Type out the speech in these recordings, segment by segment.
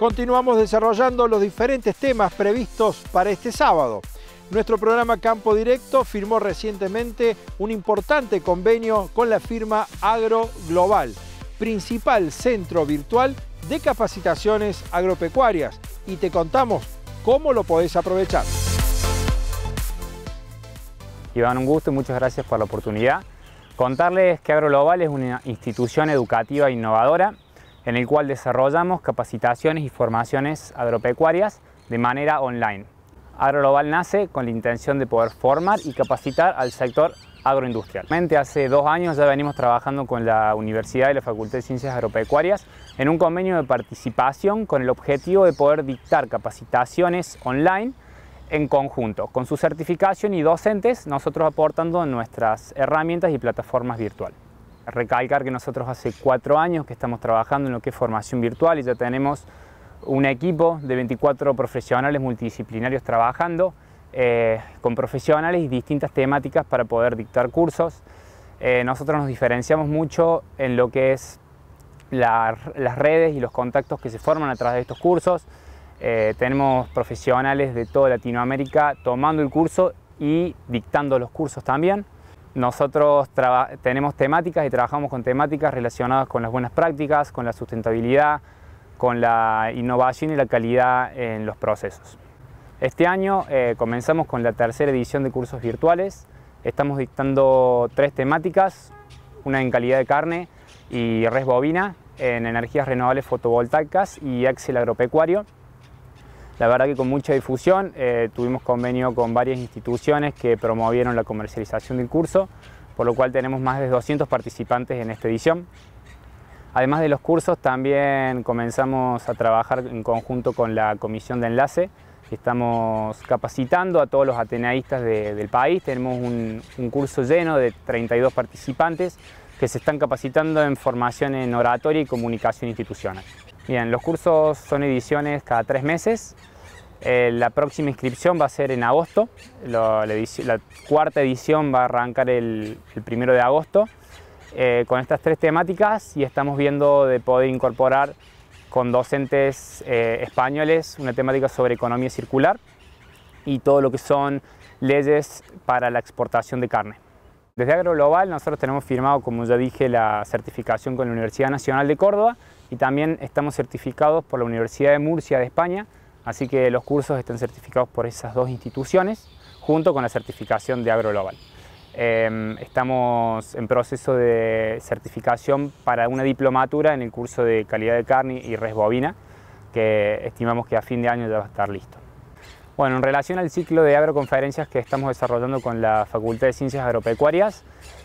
Continuamos desarrollando los diferentes temas previstos para este sábado. Nuestro programa Campo Directo firmó recientemente un importante convenio con la firma Agro Global, principal centro virtual de capacitaciones agropecuarias, y te contamos cómo lo podés aprovechar. Iván, un gusto y muchas gracias por la oportunidad. Contarles que Agro Global es una institución educativa innovadora en el cual desarrollamos capacitaciones y formaciones agropecuarias de manera online. Agrolobal nace con la intención de poder formar y capacitar al sector agroindustrial. Hace dos años ya venimos trabajando con la Universidad y la Facultad de Ciencias Agropecuarias en un convenio de participación con el objetivo de poder dictar capacitaciones online en conjunto, con su certificación y docentes, nosotros aportando nuestras herramientas y plataformas virtuales recalcar que nosotros hace cuatro años que estamos trabajando en lo que es formación virtual y ya tenemos un equipo de 24 profesionales multidisciplinarios trabajando eh, con profesionales y distintas temáticas para poder dictar cursos. Eh, nosotros nos diferenciamos mucho en lo que es las redes y los contactos que se forman a través de estos cursos. Eh, tenemos profesionales de toda Latinoamérica tomando el curso y dictando los cursos también. Nosotros tenemos temáticas y trabajamos con temáticas relacionadas con las buenas prácticas, con la sustentabilidad, con la innovación y la calidad en los procesos. Este año eh, comenzamos con la tercera edición de cursos virtuales. Estamos dictando tres temáticas, una en calidad de carne y res bovina, en energías renovables fotovoltaicas y Axel agropecuario. La verdad que con mucha difusión eh, tuvimos convenio con varias instituciones que promovieron la comercialización del curso, por lo cual tenemos más de 200 participantes en esta edición. Además de los cursos, también comenzamos a trabajar en conjunto con la comisión de enlace. Estamos capacitando a todos los ateneístas del país. Tenemos un, un curso lleno de 32 participantes que se están capacitando en formación en oratoria y comunicación institucional. Bien, los cursos son ediciones cada tres meses eh, la próxima inscripción va a ser en agosto, la, cuarta edición va a arrancar el, primero de agosto eh, con estas tres temáticas y estamos viendo de poder incorporar con docentes eh, españoles una temática sobre economía circular y todo lo que son leyes para la exportación de carne. Desde AgroGlobal nosotros tenemos firmado, como ya dije, la certificación con la Universidad Nacional de Córdoba y también estamos certificados por la Universidad de Murcia de España Así que los cursos están certificados por esas dos instituciones, junto con la certificación de AgroGlobal. Em, estamos en proceso de certificación para una diplomatura en el curso de calidad de carne y res bovina, que estimamos que a fin de año ya va a estar listo. Bueno, en relación al ciclo de agroconferencias que estamos desarrollando con la Facultad de Ciencias Agropecuarias,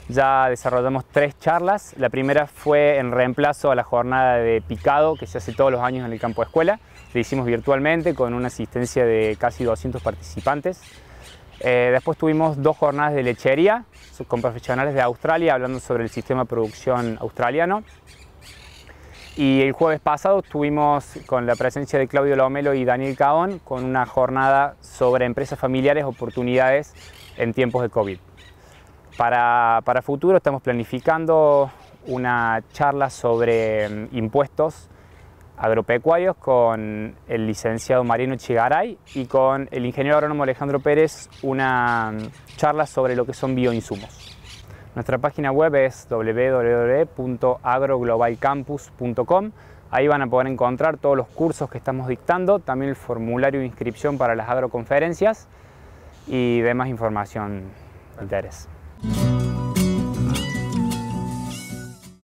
ya desarrollamos tres charlas. La primera fue en reemplazo a la jornada de picado que se hace todos los años en el campo de escuela. La hicimos virtualmente con una asistencia de casi 200 participantes. Eh, después tuvimos dos jornadas de lechería con profesionales de Australia hablando sobre el sistema de producción australiano. Y el jueves pasado estuvimos con la presencia de Claudio Lomelo y Daniel Caón con una jornada sobre empresas familiares, oportunidades en tiempos de COVID. Para, para futuro estamos planificando una charla sobre mm, impuestos agropecuarios con el licenciado Marino Chigaray y con el ingeniero agrónomo Alejandro Pérez una mm, charla sobre lo que son bioinsumos. Nuestra página web es www.agroglobalcampus.com. Ahí van a poder encontrar todos los cursos que estamos dictando, también el formulario de inscripción para las agroconferencias y demás información de interés.